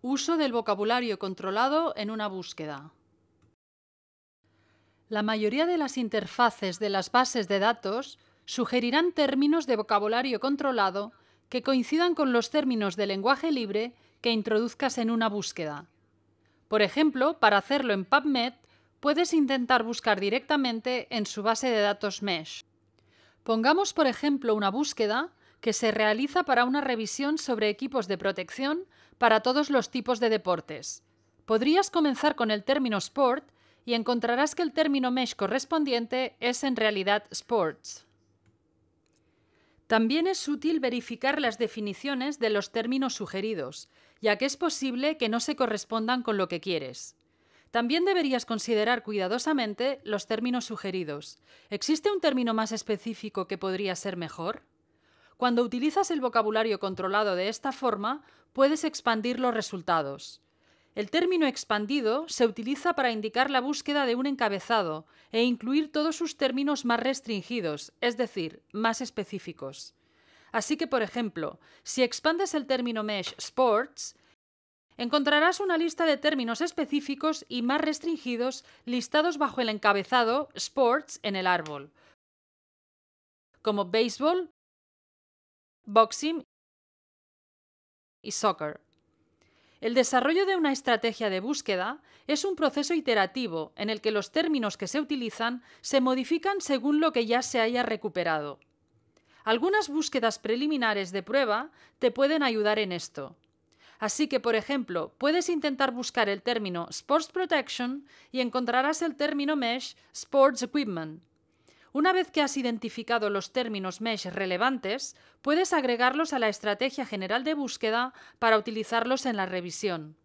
Uso del vocabulario controlado en una búsqueda. La mayoría de las interfaces de las bases de datos sugerirán términos de vocabulario controlado que coincidan con los términos de lenguaje libre que introduzcas en una búsqueda. Por ejemplo, para hacerlo en PubMed, puedes intentar buscar directamente en su base de datos Mesh. Pongamos, por ejemplo, una búsqueda que se realiza para una revisión sobre equipos de protección para todos los tipos de deportes. Podrías comenzar con el término sport y encontrarás que el término mesh correspondiente es en realidad sports. También es útil verificar las definiciones de los términos sugeridos, ya que es posible que no se correspondan con lo que quieres. También deberías considerar cuidadosamente los términos sugeridos. ¿Existe un término más específico que podría ser mejor? Cuando utilizas el vocabulario controlado de esta forma, puedes expandir los resultados. El término expandido se utiliza para indicar la búsqueda de un encabezado e incluir todos sus términos más restringidos, es decir, más específicos. Así que, por ejemplo, si expandes el término mesh sports, encontrarás una lista de términos específicos y más restringidos listados bajo el encabezado sports en el árbol, como béisbol, boxing y soccer. El desarrollo de una estrategia de búsqueda es un proceso iterativo en el que los términos que se utilizan se modifican según lo que ya se haya recuperado. Algunas búsquedas preliminares de prueba te pueden ayudar en esto. Así que, por ejemplo, puedes intentar buscar el término Sports Protection y encontrarás el término Mesh Sports Equipment. Una vez que has identificado los términos mesh relevantes, puedes agregarlos a la estrategia general de búsqueda para utilizarlos en la revisión.